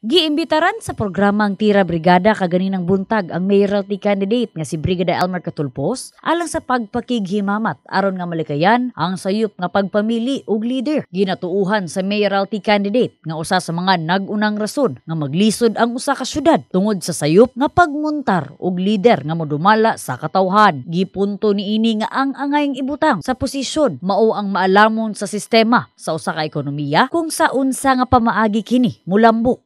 Giimbitaran sa programang Tira Brigada kaganinang buntag ang mayoralty candidate nga si Brigada Elmer Katulpos alang sa pagpakighimamat aron nga malikayan ang sayop nga pagpamili og leader. Ginatuuhan sa mayoralty candidate nga usa sa mga nagunang rason nga maglisod ang usa ka syudad tungod sa sayop nga pagmuntar og leader nga modumala sa katawhan. Gipunto ni ini nga ang angayng ibutang sa posisyon mao ang maalamon sa sistema sa usa ka ekonomiya kung sa unsa nga pamaagi kini mulambok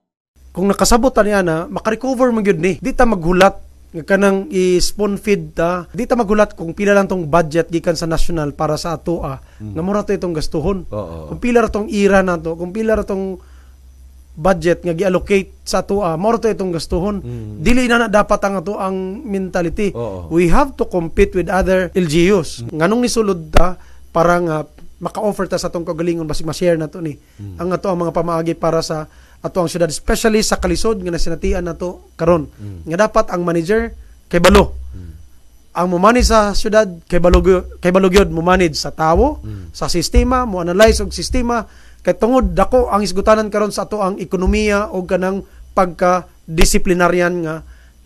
kung nakasabot ani ana makarecover man gyud ni di ta maghulat nga kanang i-spoon feed ta di ta maghulat kung pila lang tong budget gikan sa national para sa ato ah mm. namura to itong gastuhon oh, oh, kung pila ra tong ira na to kung pila ra tong budget nga gi-allocate sa ato ah moro to itong gastuhon mm. dili na na dapat ang ato ang mentality oh, oh. we have to compete with other LGUs mm. nganong sulod ta para nga maka-offer ta sa tong kagalingon basig ma-share na to ni mm. ang ato ang mga pamaagi para sa ato ang syudad especially sa kalisod nga nasinatian nato karon mm. nga dapat ang manager kay balo mm. ang mumanage sa syudad kay balo kay balo gyud mumanage sa tawo mm. sa sistema mo analyze og sistema kay tungod dako ang isgutanan karon sa ato ang ekonomiya o kanang pagka disciplinaryan nga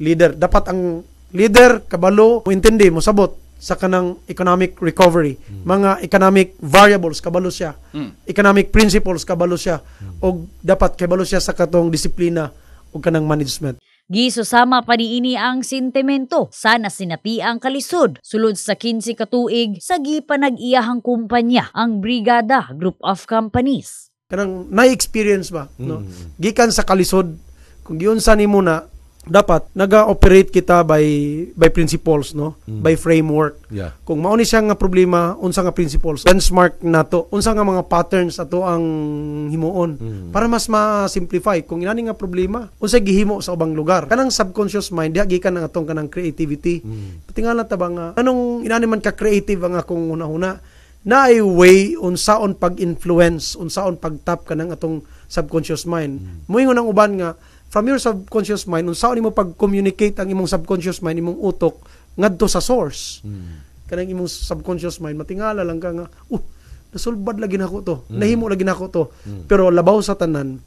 leader dapat ang leader kabalo mo intindi mo sabot sa kanang economic recovery mm. mga economic variables kabalo siya mm. economic principles kabalo siya mm. og dapat kabalo siya sa katong disiplina ug kanang management Gisusama pa niini ang sentimento sana sinati ang kalisod. Sulod sa 15 ka tuig sa gipanag-iyahang kumpanya ang Brigada Group of Companies. Kanang na-experience ba? No? Hmm. Gikan sa kalisod, kung yun nimo na, dapat naga-operate kita by by principles no mm. by framework yeah. kung mao ni siya nga problema unsa nga principles benchmark nato unsa nga mga patterns ato ang himuon mm. para mas ma-simplify kung inani nga problema unsa gihimo sa ubang lugar kanang subconscious mind diha gikan ang atong kanang creativity mm. patingala ta bang nga anong inani man ka creative ang akong una-una na ay way unsaon pag-influence unsaon pagtap kanang atong subconscious mind mm. moingon ang uban nga from your subconscious mind ni mo pag-communicate ang imong subconscious mind imong utok ngadto sa source mm. kanang imong subconscious mind matingala lang ka nga uh, nasulbad lagi nako to mm. nahimo lagi nako to mm. pero labaw sa tanan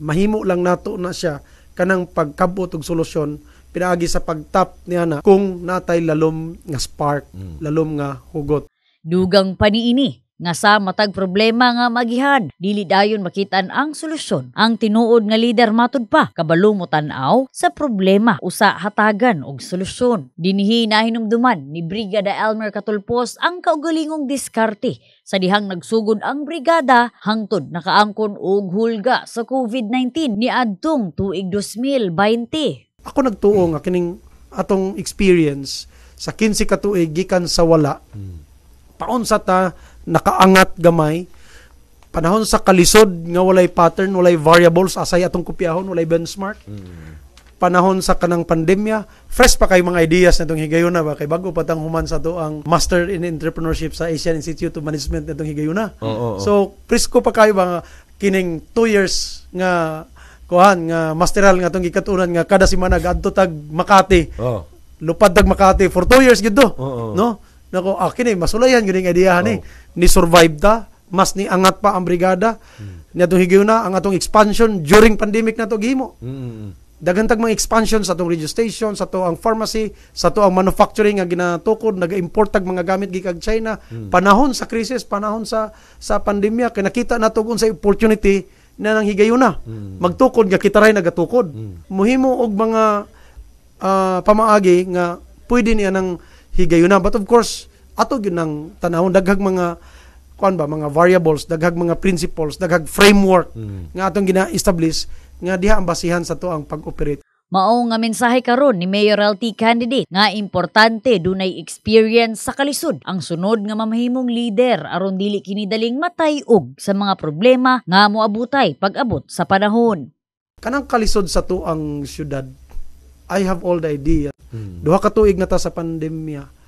mahimo lang nato na siya kanang pagkabot og solusyon pinaagi sa pagtap niya na kung natay lalom nga spark mm. lalom nga hugot dugang paniini nga sa matag problema nga magihad dili dayon makitan ang solusyon ang tinuod nga leader matud pa kabalo mo tan-aw sa problema usa hatagan og solusyon dinhi nahinumduman ni Brigada Elmer Katulpos ang kaugalingong diskarte sa dihang nagsugod ang brigada hangtod nakaangkon og hulga sa COVID-19 ni adtong tuig 2020 ako nagtuo nga kining atong experience sa 15 ka tuig gikan sa wala hmm. paon sa ta nakaangat gamay panahon sa kalisod nga walay pattern walay variables asay atong kopyahon walay benchmark mm. panahon sa kanang pandemya fresh pa kay mga ideas nitong higayuna ba kay bago pa tang human sa to ang master in entrepreneurship sa Asian Institute of Management nitong higayuna oh, oh, oh. so presko pa kay ba kining 2 years nga kuhan nga masteral nga tong gikatunan nga kada semana gadto tag Makati oh. lupad tag Makati for 2 years gid do oh, oh. no nako akin ah, eh masulayan gyud ing ideyahan oh. eh ni survive da mas ni angat pa ang brigada mm. niya higayon na ang atong expansion during pandemic na to gihimo mm. tag mga expansion sa atong registration sa to ang pharmacy sa to ang manufacturing nga ginatukod nag-import tag mga gamit gikag China mm. panahon sa crisis panahon sa sa pandemya kay nakita nato sa opportunity na nang higayon na mm. magtukod nga kita ray nagatukod mm. muhimo og mga uh, pamaagi nga pwede niya nang higayon na but of course ato gyud nang tanawon daghang mga kuan ba mga variables daghang mga principles daghang framework mm. nga atong gina-establish nga diha ang basihan sa ang pag-operate Mao nga mensahe karon ni mayoralty candidate nga importante dunay experience sa kalisod ang sunod nga mamahimong leader aron dili kini daling matay og sa mga problema nga moabutay pag-abot sa panahon. Kanang kalisod sa tuang syudad I have all the idea. Hmm. Duha ka tuig na ta sa pandemya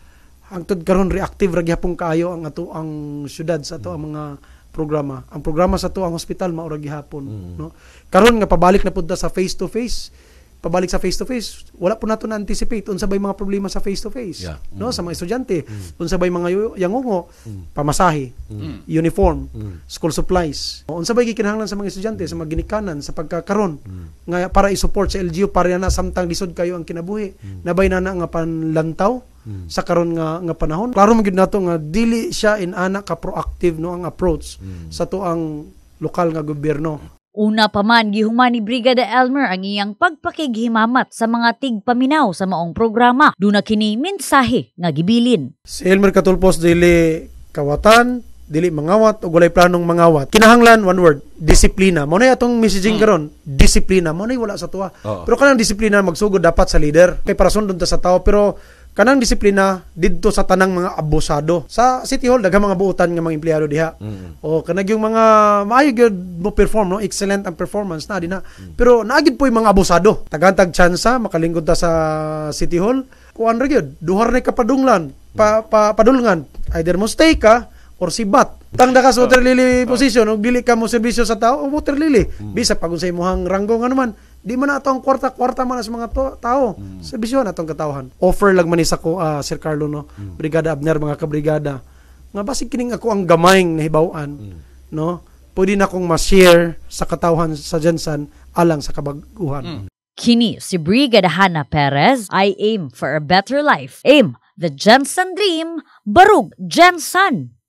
hangtod karon reactive ra gyapon kaayo ang ato ang syudad sa ato ang mm. mga programa. Ang programa sa ato ang hospital mao ra gihapon, mm no. Karon nga pabalik na pud sa face to face pabalik sa face to face wala po nato na anticipate unsa bay mga problema sa face to face no sa mga mm. estudyante mm. unsa bay mga yangungo mm. pamasahe mm. uniform mm. school supplies unsa bay gikinahanglan sa mga estudyante mm. sa maginikanan sa pagkakaron mm. nga para i-support sa LGU para na samtang lisod kayo ang kinabuhi mm. nabay na na nga panlantaw mm. sa karon nga nga panahon klaro man nato nga dili siya inana ka proactive no ang approach mm. sa tuang lokal nga gobyerno Una pa man, gihuman ni Brigada Elmer ang iyang pagpakighimamat sa mga tigpaminaw sa maong programa. Doon na kini mensahe nga gibilin. Si Elmer Katulpos dili kawatan, dili mangawat o walay planong mangawat. Kinahanglan one word, disiplina. Mo na atong messaging hmm. karon, disiplina. Mo na wala sa tuwa. Pero kanang disiplina magsugod dapat sa leader. Kay para sundon ta sa tao pero kanang disiplina didto sa tanang mga abusado sa City Hall daghang mga buutan nga mga empleyado diha mm-hmm. o kanag yung mga maayo gyud mo perform no excellent ang performance na dinha mm-hmm. pero naagid po yung mga abusado tagantag tsansa makalingkod ta sa City Hall kuan ra gyud duhar na kapadunglan pa, pa padulungan either mo stay ka or sibat tang sa ah. water lily ah. position og dili ka mo serbisyo sa tao o water lily mm-hmm. bisa pag unsay imong ranggo nga naman Di man atong kwarta-kwarta man sa mga to, tao. Mm. Sa bisyon atong katawhan. Offer lang man sa ko uh, Sir Carlo no, mm. Brigada Abner mga kabrigada. Nga basig kining ako ang gamayng nahibawaan, mm. no? Pwede na kong ma-share sa katawhan sa Jensen alang sa kabaguhan. Mm. Kini si Brigada Hana Perez, I aim for a better life. Aim the Jensen dream, barug Jensen.